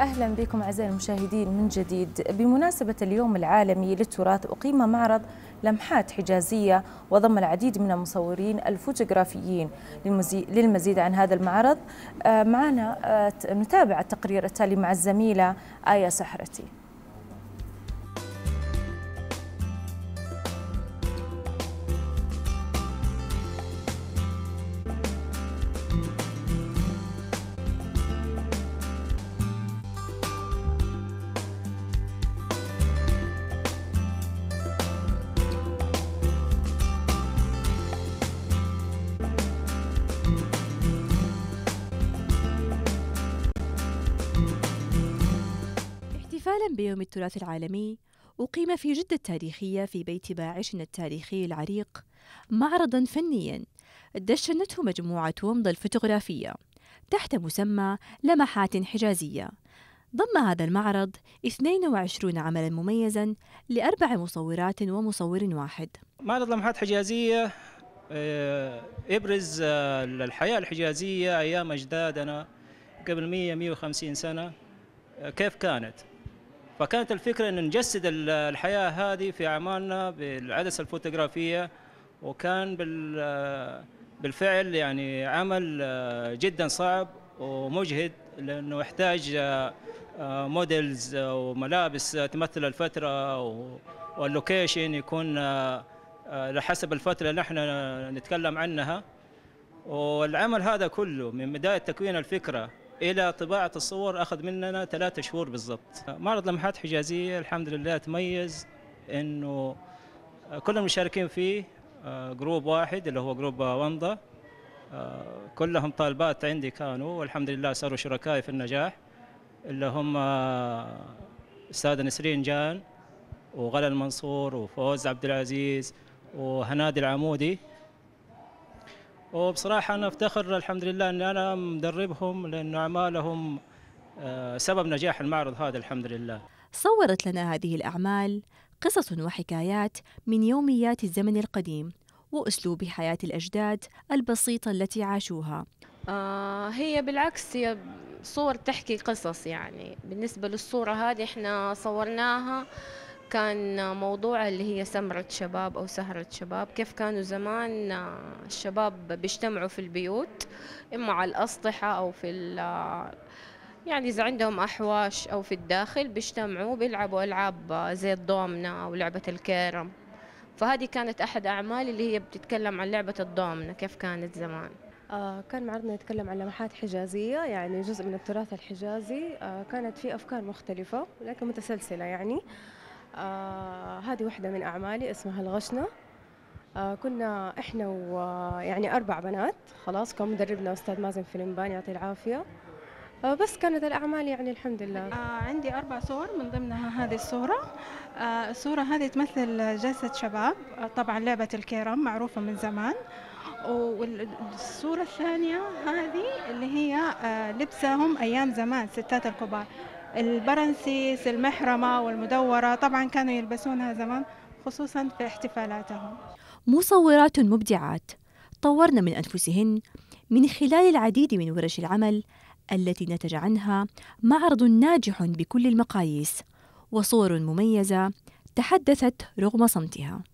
أهلا بكم أعزائي المشاهدين من جديد بمناسبة اليوم العالمي للتراث أقيم معرض لمحات حجازية وضم العديد من المصورين الفوتوغرافيين للمزيد عن هذا المعرض آه، معنا نتابع آه، التقرير التالي مع الزميلة آية سحرتي احتفالا بيوم التراث العالمي أقيم في جدة التاريخية في بيت باعشنا التاريخي العريق معرضا فنيا دشنته مجموعة ومضة الفوتوغرافية تحت مسمى لمحات حجازية ضم هذا المعرض 22 عملا مميزا لأربع مصورات ومصور واحد معرض لمحات حجازية آه، ابرز الحياة آه، الحجازية أيام أجدادنا قبل 100-150 سنة آه، كيف كانت فكانت الفكره ان نجسد الحياه هذه في اعمالنا بالعدسه الفوتوغرافيه وكان بالفعل يعني عمل آه، جدا صعب ومجهد لانه يحتاج موديلز آه، آه، وملابس تمثل الفتره واللوكيشن يكون لحسب الفتره اللي احنا نتكلم عنها والعمل هذا كله من بدايه تكوين الفكره الى طباعه الصور اخذ مننا ثلاثة شهور بالضبط معرض لمحات حجازيه الحمد لله تميز انه كل المشاركين فيه آه، جروب واحد اللي هو جروب ومضة آه، كلهم طالبات عندي كانوا والحمد لله صاروا شركائي في النجاح اللي هم آه، استاذه نسرين جان وغلا المنصور وفوز عبد العزيز وهنادي العمودي وبصراحة أنا أفتخر الحمد لله أني أنا مدربهم لأن أعمالهم آه، سبب نجاح المعرض هذا الحمد لله صورت لنا هذه الأعمال قصص وحكايات من يوميات الزمن القديم وأسلوب حياة الأجداد البسيطة التي عاشوها آه هي بالعكس هي صور تحكي قصص يعني بالنسبة للصورة هذه احنا صورناها آه كان موضوع اللي هي سمرة شباب أو سهرة شباب كيف كانوا زمان الشباب بيجتمعوا في البيوت إما على الأسطحة أو في يعني إذا عندهم أحواش أو في الداخل بيجتمعوا بيلعبوا ألعاب زي الضومنة أو لعبة الكيرم فهذه كانت أحد أعمالي اللي هي بتتكلم عن لعبة الضومنة كيف كانت زمان آه، كان معرضنا يتكلم عن لمحات حجازية يعني جزء من التراث الحجازي آه، كانت في أفكار مختلفة لكن متسلسلة يعني آه، هذه واحدة من أعمالي اسمها الغشنة آه كنا إحنا ويعني أربع بنات خلاص كان مدربنا أستاذ مازن فلمبان يعطيه العافية آه بس كانت الأعمال يعني الحمد لله آه عندي أربع صور من ضمنها هذه الصورة آه الصورة هذه تمثل جلسة شباب آه طبعا لعبة الكيرم معروفة من زمان والصورة الثانية هذه اللي هي آه، لبسهم أيام زمان ستات الكبار البرنسيس المحرمة والمدورة طبعا كانوا يلبسونها زمان خصوصا في احتفالاتهم مصورات مبدعات طورن من أنفسهن من خلال العديد من ورش العمل التي نتج عنها معرض ناجح بكل المقاييس وصور مميزة تحدثت رغم صمتها